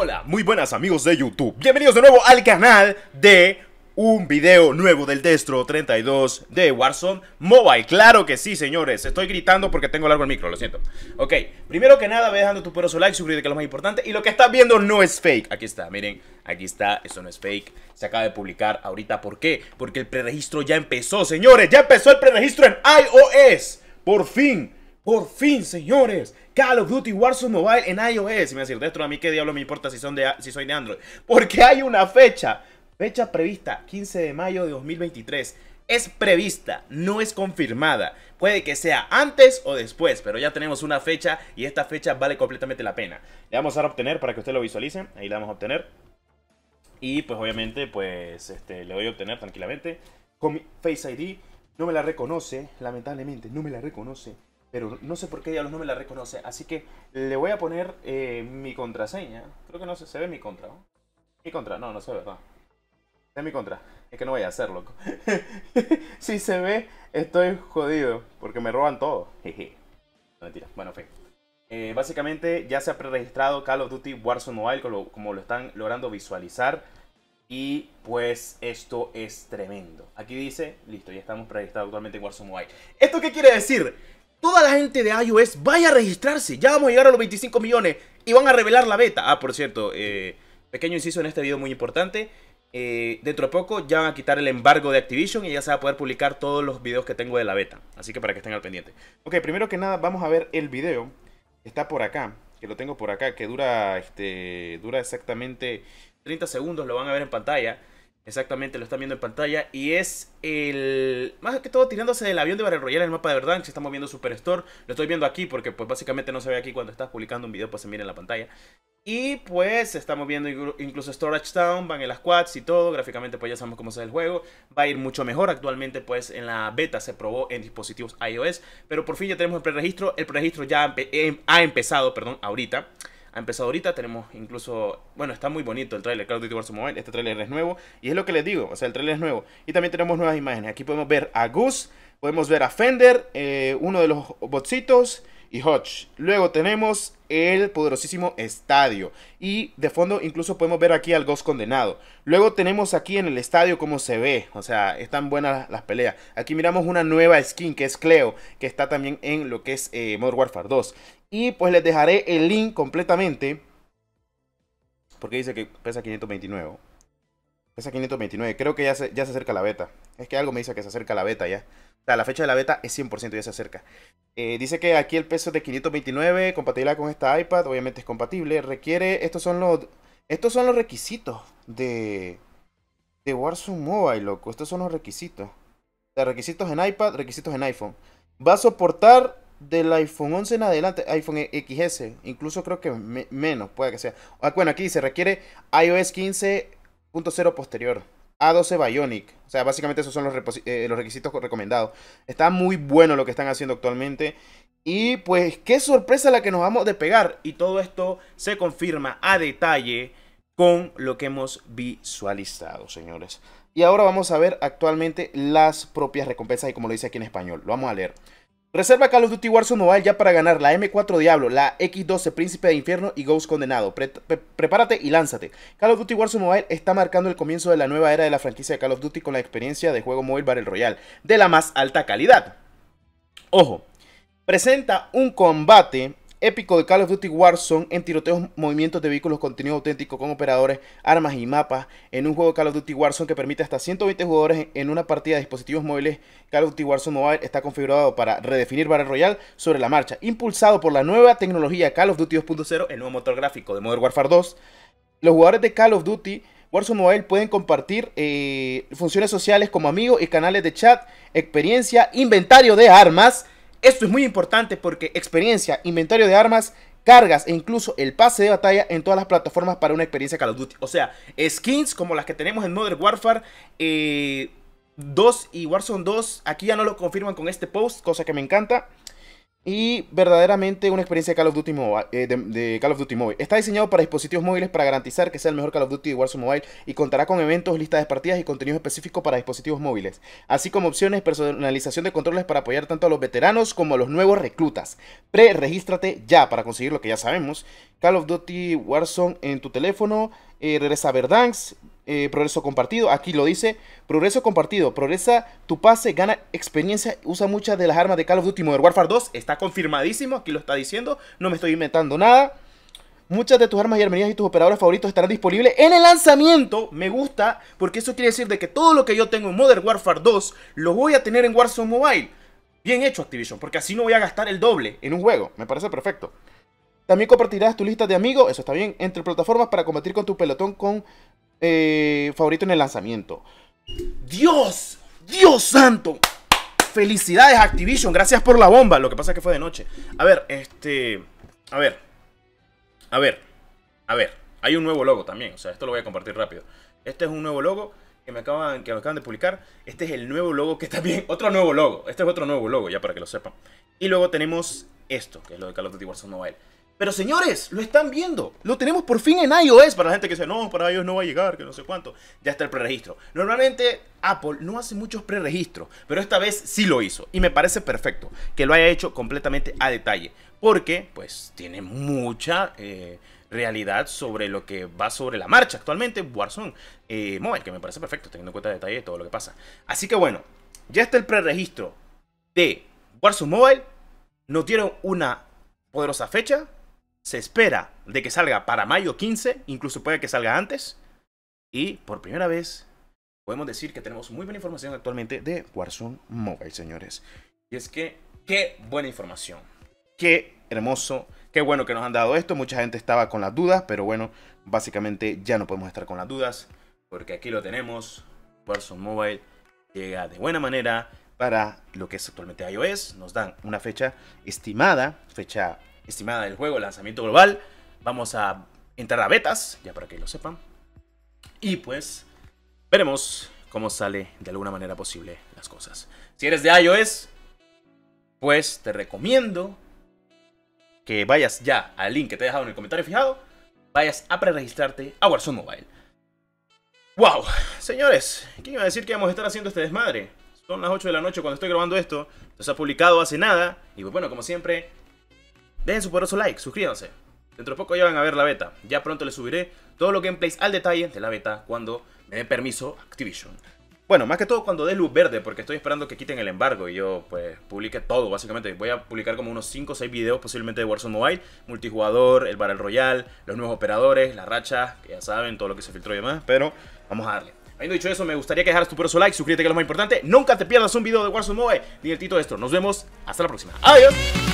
Hola, muy buenas amigos de YouTube. Bienvenidos de nuevo al canal de un video nuevo del Destro 32 de Warzone Mobile. Claro que sí, señores. Estoy gritando porque tengo largo el micro, lo siento. Ok, primero que nada, ve dejando tu poderoso like, suscríbete que es lo más importante. Y lo que estás viendo no es fake. Aquí está, miren, aquí está, eso no es fake. Se acaba de publicar ahorita. ¿Por qué? Porque el preregistro ya empezó, señores. Ya empezó el preregistro en iOS. Por fin. Por fin, señores, Call of Duty Warzone Mobile en iOS. Y me decir, dentro a mí qué diablo me importa si, son de, si soy de Android. Porque hay una fecha. Fecha prevista, 15 de mayo de 2023. Es prevista, no es confirmada. Puede que sea antes o después, pero ya tenemos una fecha y esta fecha vale completamente la pena. Le vamos a dar a obtener para que usted lo visualice. Ahí la vamos a obtener. Y pues obviamente, pues este, le voy a obtener tranquilamente. Con mi Face ID no me la reconoce, lamentablemente, no me la reconoce pero no sé por qué diablos no me la reconoce. Así que le voy a poner eh, mi contraseña. Creo que no sé, se ve mi contra. ¿no? Mi contra, no, no se ve, ¿verdad? Se mi contra. Es que no voy a hacer, loco. si se ve, estoy jodido, porque me roban todo. No, mentira, bueno, fe. Eh, básicamente ya se ha preregistrado Call of Duty Warzone Mobile como, lo están logrando visualizar. Y pues esto es tremendo. Aquí dice, listo, ya estamos preregistrados actualmente en Warzone Mobile. ¿Esto qué quiere decir? toda la gente de iOS vaya a registrarse. Ya vamos a llegar a los 25 millones y van a revelar la beta. Ah, por cierto, eh, pequeño inciso en este video muy importante. Eh, dentro de poco ya van a quitar el embargo de Activision y ya se va a poder publicar todos los videos que tengo de la beta. Así que para que estén al pendiente. Ok, primero que nada vamos a ver el video. Está por acá, que lo tengo por acá, que dura, este, dura exactamente 30 segundos. Lo van a ver en pantalla. Exactamente, lo están viendo en pantalla. Y es el. Más que todo tirándose del avión de Barry Royale en el mapa de verdad. está estamos viendo Superstore, lo estoy viendo aquí porque, pues, básicamente no se ve aquí cuando estás publicando un video, pues se mira en la pantalla. Y pues estamos viendo incluso Storage Town, van en las quads y todo, gráficamente pues ya sabemos cómo se el juego, va a ir mucho mejor, actualmente pues en la beta se probó en dispositivos iOS, pero por fin ya tenemos el preregistro, el preregistro ya em-, ha empezado, perdón, ahorita, ha empezado ahorita. Tenemos incluso, bueno, está muy bonito el trailer, Call of Este trailer es nuevo y es lo que les digo, o sea, el trailer es nuevo. Y también tenemos nuevas imágenes. Aquí podemos ver a Gus, podemos ver a Fender, eh, uno de los botsitos y Hodge. Luego tenemos el poderosísimo estadio. Y de fondo incluso podemos ver aquí al Ghost condenado. Luego tenemos aquí en el estadio cómo se ve. O sea, están buenas las peleas. Aquí miramos una nueva skin que es Cleo. Que está también en lo que es eh, Modern Warfare 2. Y pues les dejaré el link completamente. Porque dice que pesa 529. Esa 529, creo que ya se, acerca la beta. Es que algo me dice que se acerca la beta ya. O sea, la fecha de la beta es 100%, ya se acerca. Eh, dice que aquí el peso es de 529, Compatible con esta iPad, obviamente es compatible. Requiere, estos son los, estos son los requisitos de, de Warzone Mobile, loco. Estos son los requisitos. De requisitos en iPad, requisitos en iPhone. Va a soportar del iPhone 11 en adelante, iPhone XS, incluso creo que menos, puede que sea. Ah, bueno, aquí dice, requiere iOS 15 .0 posterior. A12 Bionic. O sea, básicamente esos son eh, los, requisitos recomendados. Está muy bueno lo que están haciendo actualmente. Y pues qué sorpresa la que nos vamos de pegar Y todo esto se confirma a detalle con lo que hemos visualizado, señores. Y ahora vamos a ver actualmente las propias recompensas y como lo dice aquí en español. Lo vamos a leer. Reserva Call of Duty Warzone Mobile ya para ganar la M4 Diablo, la X12 Príncipe de Infierno y Ghost Condenado. prepárate y lánzate. Call of Duty Warzone Mobile está marcando el comienzo de la nueva era de la franquicia de Call of Duty con la experiencia de juego móvil Battle Royale de la más alta calidad. Ojo, presenta un combate épico de Call of Duty Warzone en tiroteos, movimientos de vehículos, contenido auténtico con operadores, armas y mapas, en un juego de Call of Duty Warzone que permite hasta 120 jugadores en una partida de dispositivos móviles, Call of Duty Warzone Mobile está configurado para redefinir Battle Royale sobre la marcha, impulsado por la nueva tecnología Call of Duty 2.0, el nuevo motor gráfico de Modern Warfare 2. Los jugadores de Call of Duty Warzone Mobile pueden compartir eh, funciones sociales como amigos y canales de chat, experiencia, inventario de armas, esto es muy importante porque experiencia, inventario de armas, cargas e incluso el pase de batalla en todas las plataformas para una experiencia Call of Duty. O sea, skins como las que tenemos en Modern Warfare 2 eh, y Warzone 2, aquí ya no lo confirman con este post, cosa que me encanta y verdaderamente una experiencia de Call of Duty, Mobile, eh, de, Call of Duty Mobile. Está diseñado para dispositivos móviles para garantizar que sea el mejor Call of Duty de Warzone Mobile y contará con eventos, listas de partidas y contenido específico para dispositivos móviles, así como opciones personalización de controles para apoyar tanto a los veteranos como a los nuevos reclutas. Pre-regístrate ya para conseguir lo que ya sabemos. Call of Duty Warzone en tu teléfono, eh, regresa a Verdansk, eh, progreso compartido. Aquí lo dice, progreso compartido, progresa tu pase, gana experiencia, usa muchas de las armas de Call of Duty Modern Warfare 2. Está confirmadísimo, aquí lo está diciendo, no me estoy inventando nada. Muchas de tus armas y armerías y tus operadores favoritos estarán disponibles en el lanzamiento. Me gusta, porque eso quiere decir de que todo lo que yo tengo en Modern Warfare 2 lo voy a tener en Warzone Mobile. Bien hecho Activision, porque así no voy a gastar el doble en un juego. Me parece perfecto. También compartirás tu lista de amigos, eso está bien, entre plataformas para combatir con tu pelotón con eh, favorito en el lanzamiento. ¡Dios! ¡Dios santo! Felicidades Activision, gracias por la bomba. Lo que pasa es que fue de noche. A ver, este... A ver. A ver. A ver. Hay un nuevo logo también. O sea, esto lo voy a compartir rápido. Este es un nuevo logo que me acaban, que me acaban de publicar. Este es el nuevo logo que también... Otro nuevo logo. Este es otro nuevo logo, ya para que lo sepan. Y luego tenemos esto, que es lo de Call of Duty Warzone Mobile. Pero señores, lo están viendo. Lo tenemos por fin en iOS. Para la gente que dice, no, para iOS no va a llegar, que no sé cuánto. Ya está el preregistro. Normalmente Apple no hace muchos preregistros, pero esta vez sí lo hizo. Y me parece perfecto que lo haya hecho completamente a detalle. Porque, pues, tiene mucha... Eh, realidad sobre lo que va sobre la marcha actualmente Warzone eh, Mobile, que me parece perfecto, teniendo en cuenta el detalle de todo lo que pasa. Así que bueno, ya está el preregistro de Warzone Mobile. Nos dieron una poderosa fecha, se espera de que salga para mayo 15, incluso puede que salga antes. Y por primera vez podemos decir que tenemos muy buena información actualmente de Warzone Mobile, señores. Y es que, qué buena información. Qué hermoso. Qué bueno que nos han dado esto. Mucha gente estaba con las dudas, pero bueno, básicamente ya no podemos estar con las dudas. Porque aquí lo tenemos. Warzone Mobile llega de buena manera para lo que es actualmente iOS. Nos dan una fecha estimada, fecha estimada del juego, lanzamiento global. Vamos a entrar a betas, ya para que lo sepan. Y pues veremos cómo sale de alguna manera posible las cosas. Si eres de iOS, pues te recomiendo que vayas ya al link que te he dejado en el comentario fijado, vayas a registrarte a Warzone Mobile. ¡Wow! Señores, ¿quién iba a decir que vamos a estar haciendo este desmadre? Son las 8 de la noche cuando estoy grabando esto, se ha publicado hace nada, y pues bueno, como siempre, Dejen su poderoso like, suscríbanse. Dentro de poco ya van a ver la beta. Ya pronto les subiré todos los gameplays al detalle de la beta cuando me dé permiso Activision. Bueno, más que todo cuando dé luz verde, porque estoy esperando que quiten el embargo y yo pues publique todo, básicamente. Voy a publicar como unos 5 o 6 videos posiblemente de Warzone Mobile, multijugador, el Battle Royale, los nuevos operadores, la racha. que ya saben, todo lo que se filtró y demás, pero vamos a darle. Habiendo dicho eso, me gustaría que dejaras tu poderoso like, suscríbete que es lo más importante, nunca te pierdas un video de Warzone Mobile ni el tito de esto. Nos vemos, hasta la próxima. Adiós.